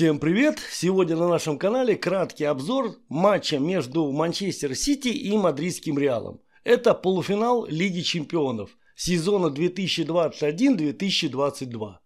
Всем привет! Сегодня на нашем канале краткий обзор матча между Манчестер Сити и Мадридским Реалом. Это полуфинал Лиги Чемпионов сезона 2021-2022.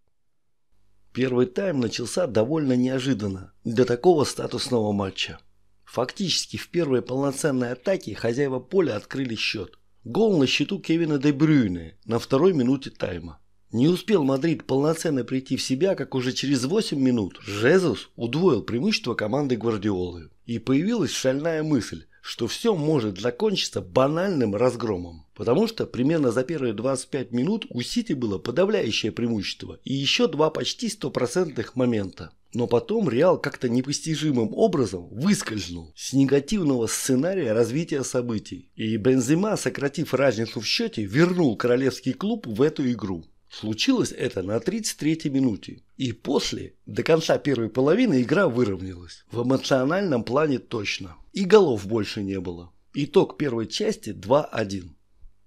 Первый тайм начался довольно неожиданно для такого статусного матча. Фактически в первой полноценной атаке хозяева поля открыли счет. Гол на счету Кевина Дебрюйне на второй минуте тайма. Не успел Мадрид полноценно прийти в себя, как уже через 8 минут Жезус удвоил преимущество команды Гвардиолы. И появилась шальная мысль, что все может закончиться банальным разгромом. Потому что примерно за первые 25 минут у Сити было подавляющее преимущество и еще два почти стопроцентных момента. Но потом Реал как-то непостижимым образом выскользнул с негативного сценария развития событий. И Бензима, сократив разницу в счете, вернул королевский клуб в эту игру. Случилось это на 33-й минуте. И после, до конца первой половины, игра выровнялась. В эмоциональном плане точно. И голов больше не было. Итог первой части 2-1.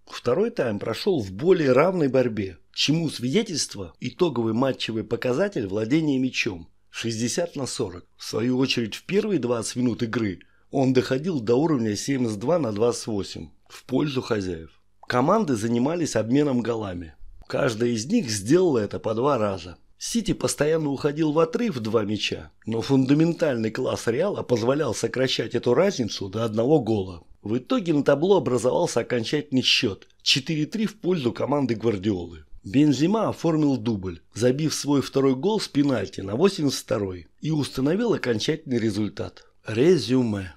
Второй тайм прошел в более равной борьбе, чему свидетельство итоговый матчевый показатель владения мячом 60 на 40. В свою очередь в первые 20 минут игры он доходил до уровня 72 на 28 в пользу хозяев. Команды занимались обменом голами. Каждый из них сделал это по два раза. Сити постоянно уходил в отрыв два мяча, но фундаментальный класс Реала позволял сокращать эту разницу до одного гола. В итоге на табло образовался окончательный счет 4-3 в пользу команды Гвардиолы. Бензима оформил дубль, забив свой второй гол с пенальти на 82-й и установил окончательный результат. Резюме.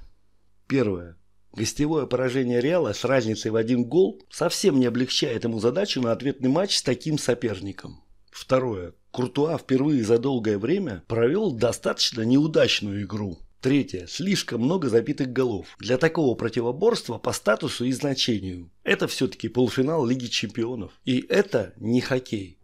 Первое. Гостевое поражение Реала с разницей в один гол совсем не облегчает ему задачу на ответный матч с таким соперником. Второе. Куртуа впервые за долгое время провел достаточно неудачную игру. Третье. Слишком много забитых голов. Для такого противоборства по статусу и значению. Это все-таки полуфинал Лиги Чемпионов. И это не хоккей.